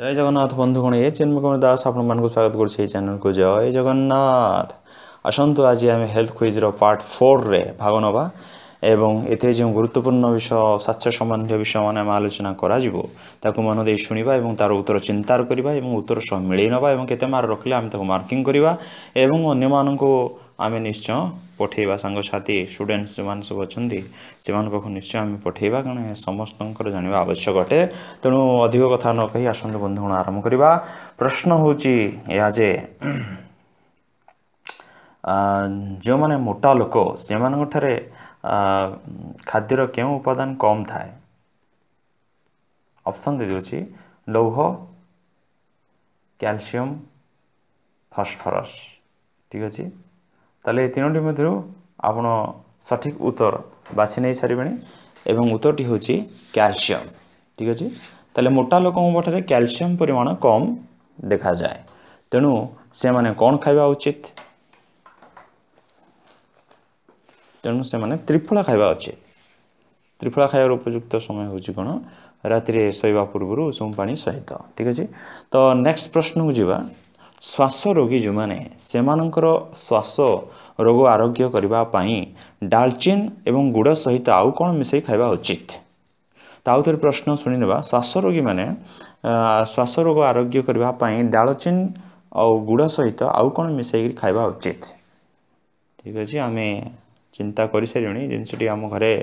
জয় জগন্নাথ বন্ধুগণ এ চিন্মকুমার দাস আপনার স্বাগত করছি এই চ্যানেলকে জয় জগন্নাথ আসন্তু আজি আমি হেলথ কুইজর পার্ট ফোর্রে ভাগ নেবা এবং এতে যে গুরুত্বপূর্ণ বিষয় স্বাস্থ্য সম্বন্ধীয় বিষয় মানে আমি আলোচনা করা তাকে মন দিয়ে শুণবা এবং তার উত্তর চিন্তার করা এবং উত্তর সহ মিলাই নেবা এবং কেতে মার্ক রখিলে আমি তাকে মার্কিং করা এবং অন্য মানুষ ଆମେ ନିଶ୍ଚୟ ପଠାଇବା ସାଙ୍ଗସାଥି ଷ୍ଟୁଡ଼େଣ୍ଟସ୍ ଯେଉଁମାନେ ସବୁ ଅଛନ୍ତି ସେମାନଙ୍କ ପାଖକୁ ନିଶ୍ଚୟ ଆମେ ପଠାଇବା କାରଣ ଏହା ସମସ୍ତଙ୍କର ଜାଣିବା ଆବଶ୍ୟକ ଅଟେ ତେଣୁ ଅଧିକ କଥା ନ କହି ଆସନ୍ତୁ ବନ୍ଧୁଗଣ ଆରମ୍ଭ କରିବା ପ୍ରଶ୍ନ ହେଉଛି ଏହା ଯେ ଯେଉଁମାନେ ମୋଟା ଲୋକ ସେମାନଙ୍କଠାରେ ଖାଦ୍ୟର କେଉଁ ଉପାଦାନ କମ୍ ଥାଏ ଅପସନ୍ ଦେଇଦେଉଛି ଲୌହ କ୍ୟାଲସିୟମ ଫସ୍ଫରସ୍ ଠିକ୍ ଅଛି তাহলে এই তিনোটি মধ্যে আপনার সঠিক উত্তর বাছি নিয়ে সারবে এবং উত্তরটি হচ্ছে ক্যালসিয়াম ঠিক আছে তাহলে মোটা লোক পাখে ক্যালসিয়াম পরিমাণ কম দেখা যায় তেমন সে কম খাইবা উচিত তেমন সে ত্রিফলা খাইবা উচিত ত্রিফলা খাইবার উপযুক্ত সময় হচ্ছে কোণ রাত্রে শোবা পূর্ব উষুম পাণি সহিত ঠিক আছে তো নেক্সট প্রশ্নক যা श्वास रोगी जो मैंने से मानकर श्वास रोग आरोग्य करने डालचीन एवं गुड़ सहित आउ कौन मिसे खावा उचित ताउ थे प्रश्न शुणिने श्वास रोगी मैंने श्वास रोग आरोग्य करने डालचीन और गुड़ सहित आउ कौन मिस खावा उचित ठीक अच्छे आम चिंता कर सारे जिनसटी आम घरे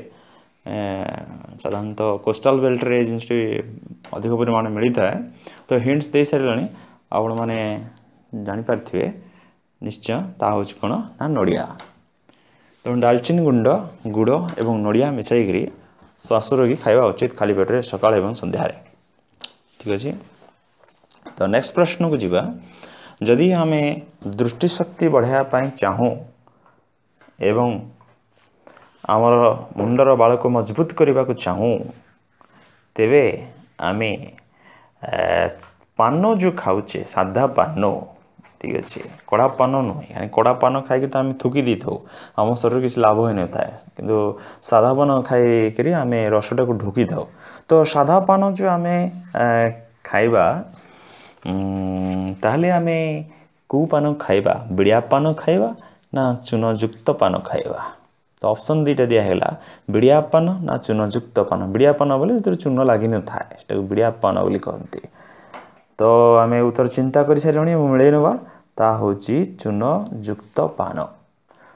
साधारण कोस्टल बेल्ट्रे जिनटी अधिक परिमाण मिलता है तो हिंट्स दे सारे आप ଜାଣିପାରିଥିବେ ନିଶ୍ଚୟ ତାହା ହେଉଛି କ'ଣ ନା ନଡ଼ିଆ ତେଣୁ ଡାଲଚିନି ଗୁଣ୍ଡ ଗୁଡ଼ ଏବଂ ନଡ଼ିଆ ମିଶାଇକରି ଶ୍ୱାସରୋଗୀ ଖାଇବା ଉଚିତ ଖାଲି ପେଟରେ ସକାଳ ଏବଂ ସନ୍ଧ୍ୟାରେ ଠିକ୍ ଅଛି ତ ନେକ୍ସଟ ପ୍ରଶ୍ନକୁ ଯିବା ଯଦି ଆମେ ଦୃଷ୍ଟିଶକ୍ତି ବଢ଼ାଇବା ପାଇଁ ଚାହୁଁ ଏବଂ ଆମର ମୁଣ୍ଡର ବାଳକୁ ମଜବୁତ କରିବାକୁ ଚାହୁଁ ତେବେ ଆମେ ପାନ ଯେଉଁ ଖାଉଛେ ସାଧା ପାନ ଠିକ୍ ଅଛି କଡ଼ା ପାନ ନୁହେଁ କାହିଁକି କଡ଼ା ପାନ ଖାଇକି ତ ଆମେ ଥୁକି ଦେଇଥାଉ ଆମ ଶରୀରରେ କିଛି ଲାଭ ହୋଇନଥାଏ କିନ୍ତୁ ସାଧା ପାନ ଖାଇକରି ଆମେ ରସଟାକୁ ଢୋକିଥାଉ ତ ସାଧା ପାନ ଯେଉଁ ଆମେ ଖାଇବା ତାହେଲେ ଆମେ କେଉଁ ପାନ ଖାଇବା ବିଡ଼ିଆ ପାନ ଖାଇବା ନା ଚୂନଯୁକ୍ତ ପାନ ଖାଇବା ତ ଅପସନ୍ ଦୁଇଟା ଦିଆହେଲା ବିଡ଼ିଆ ପାନ ନା ଚୂନଯୁକ୍ତ ପାନ ବିଡ଼ିଆ ପାନ ବୋଲେ ସେଥିରେ ଚୂନ ଲାଗିନଥାଏ ସେଟାକୁ ବିଡ଼ିଆ ପାନ ବୋଲି କହନ୍ତି ତ ଆମେ ଉତ୍ତର ଚିନ୍ତା କରିସାରିଲଣି ଏବଂ ମିଳେଇ ନେବା ତାହା ହେଉଛି ଚୂନଯୁକ୍ତ ପାନ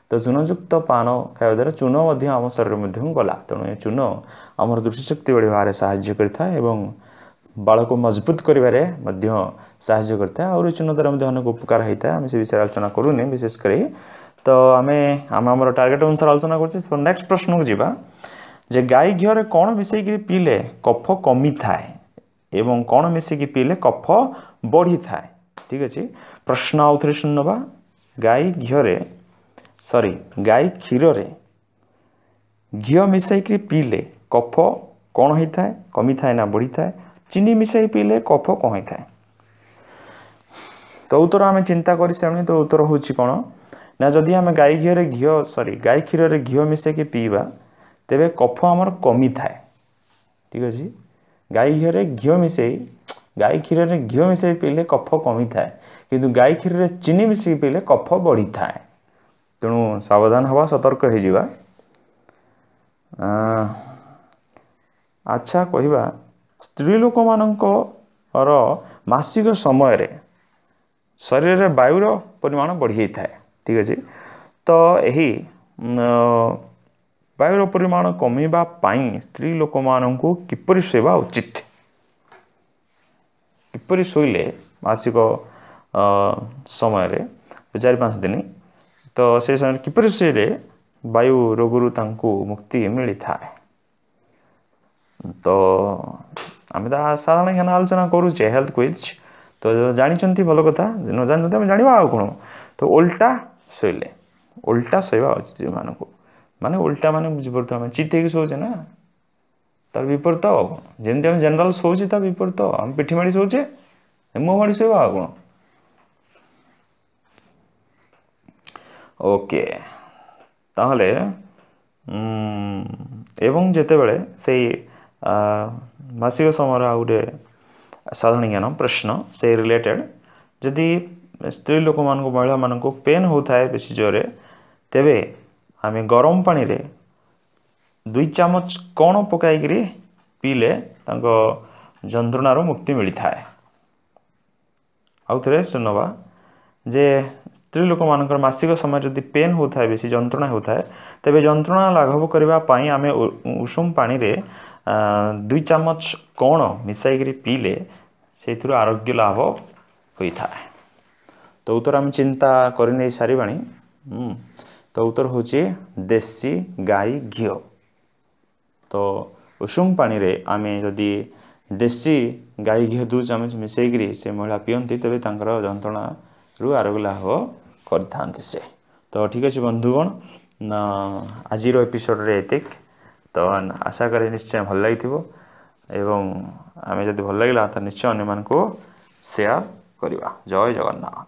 ତ ଚୂନଯୁକ୍ତ ପାନ ଖାଇବା ଦ୍ୱାରା ଚୂନ ମଧ୍ୟ ଆମ ଶରୀର ମଧ୍ୟକୁ ଗଲା ତେଣୁ ଏ ଚୂନ ଆମର ଦୃଷ୍ଟିଶକ୍ତି ବଢ଼ିବାରେ ସାହାଯ୍ୟ କରିଥାଏ ଏବଂ ବାଳକୁ ମଜବୁତ କରିବାରେ ମଧ୍ୟ ସାହାଯ୍ୟ କରିଥାଏ ଆହୁରି ଚୂନ ଦ୍ୱାରା ମଧ୍ୟ ଅନେକ ଉପକାର ହେଇଥାଏ ଆମେ ସେ ବିଷୟରେ ଆଲୋଚନା କରୁନି ବିଶେଷ କରି ତ ଆମେ ଆମେ ଆମର ଟାର୍ଗେଟ୍ ଅନୁସାରେ ଆଲୋଚନା କରୁଛେ ନେକ୍ସଟ ପ୍ରଶ୍ନକୁ ଯିବା ଯେ ଗାଈ ଘିଅରେ କ'ଣ ମିଶାଇକିରି ପିଇଲେ କଫ କମିଥାଏ ଏବଂ କ'ଣ ମିଶିକି ପିଇଲେ କଫ ବଢ଼ିଥାଏ ঠিক আছে প্রশ্ন আউথরে শুনে নেবা ଗାଈ ଘିଅରେ ସରି ଗାଈ କ୍ଷୀରରେ ଘିଅ ମିଶାଇକରି ପିଇଲେ କଫ କ'ଣ ହୋଇଥାଏ କମିଥାଏ ନା ବଢ଼ିଥାଏ ଚିନି ମିଶାଇ ପିଇଲେ କଫ କ'ଣ ହୋଇଥାଏ ତ ଉତ୍ତର ଆମେ ଚିନ୍ତା କରିସାରିଲୁଣି ତ ଉତ୍ତର ହେଉଛି କ'ଣ ନା ଯଦି ଆମେ ଗାଈ ଘିଅରେ ଘିଅ ସରି ଗାଈ କ୍ଷୀରରେ ଘିଅ ମିଶାଇକି ପିଇବା ତେବେ କଫ ଆମର କମିଥାଏ ଠିକ୍ ଅଛି ଗାଈ ଘିଅରେ ଘିଅ ମିଶାଇ गाई क्षीर में घी मिसे पीले कफ कमी थाए कि गाई क्षीर में चीनी मिस पीले कफ बढ़ी थाए तेणु सवधान हवा सतर्क हो आच्छा कह स्त्री लोक मानसिक समय शरीर में वायुर परिमाण बढ़ी थाए ठीक है तो यही वायुर परिमाण कमी स्त्री लोक मान किपर सेवा उचित किपरि शोले मासिक समय चार पाँच दिन तो से समय किपर शोले वायु रोग मुक्ति मिली था तो आम तो साधारण ज्ञान आलोचना करूचे हेल्थ क्विज तो जानते भल कथा न जानते आम जानवा आ कौन तो ओल्टा शोले उल्टा शोवा उचित मानक मानते उल्टा मान विपरीत आम चिते शोचे ना तर विपरीत जमी जेनेल शोचे तो विपरीत हम पिठी शोचे මුව මඩිසුව වාගුණ ওকে তাহলে এবং যেতବେଳେ ସେଇ ମାସିକ ସମୟର ଆଉ ଗୋଟେ ସାଧାରଣ ଜ୍ଞାନ ପ୍ରଶ୍ନ ସେ ରିଲେଟେଡ଼୍ ଯଦି ସ୍ତ୍ରୀ ଲୋକମାନଙ୍କୁ ମହିଳାମାନଙ୍କୁ ପେନ୍ ହେଉଥାଏ ବେଶୀ ଜୋରରେ ତେବେ ଆମେ ଗରମ ପାଣିରେ ଦୁଇ ଚାମଚ କ'ଣ ପକାଇକିରି ପିଇଲେ ତାଙ୍କ ଯନ୍ତ୍ରଣାରୁ ମୁକ୍ତି ମିଳିଥାଏ ଆଉଥରେ ଶୁଣବା ଯେ ସ୍ତ୍ରୀ ଲୋକମାନଙ୍କର ମାସିକ ସମୟ ଯଦି ପେନ୍ ହେଉଥାଏ ବେଶୀ ଯନ୍ତ୍ରଣା ହେଉଥାଏ ତେବେ ଯନ୍ତ୍ରଣା ଲାଘବ କରିବା ପାଇଁ ଆମେ ଉଷୁମ ପାଣିରେ ଦୁଇ ଚାମଚ କ'ଣ ମିଶାଇକିରି ପିଇଲେ ସେଇଥିରୁ ଆରୋଗ୍ୟ ଲାଭ ହୋଇଥାଏ ତ ଉତ୍ତର ଆମେ ଚିନ୍ତା କରିନେଇ ସାରିବାଣି ତ ଉତ୍ତର ହେଉଛି ଦେଶୀ ଗାଈ ଘିଅ ତ ଉଷୁମ ପାଣିରେ ଆମେ ଯଦି ଦେଶୀ ଗାଈ ଘିଅ ଦୁଇ ଚାମଚ ମିଶାଇକିରି ସେ ମହିଳା ପିଅନ୍ତି ତେବେ ତାଙ୍କର ଯନ୍ତ୍ରଣାରୁ ଆରୋଗ୍ୟ ଲାଭ କରିଥାନ୍ତି ସେ ତ ଠିକ୍ ଅଛି ବନ୍ଧୁଗଣ ଆଜିର ଏପିସୋଡ଼ରେ ଏତିକ ତ ଆଶା କରେ ନିଶ୍ଚୟ ଭଲ ଲାଗିଥିବ ଏବଂ ଆମେ ଯଦି ଭଲ ଲାଗିଲା ତ ନିଶ୍ଚୟ ଅନ୍ୟମାନଙ୍କୁ ସେୟାର କରିବା ଜୟ ଜଗନ୍ନାଥ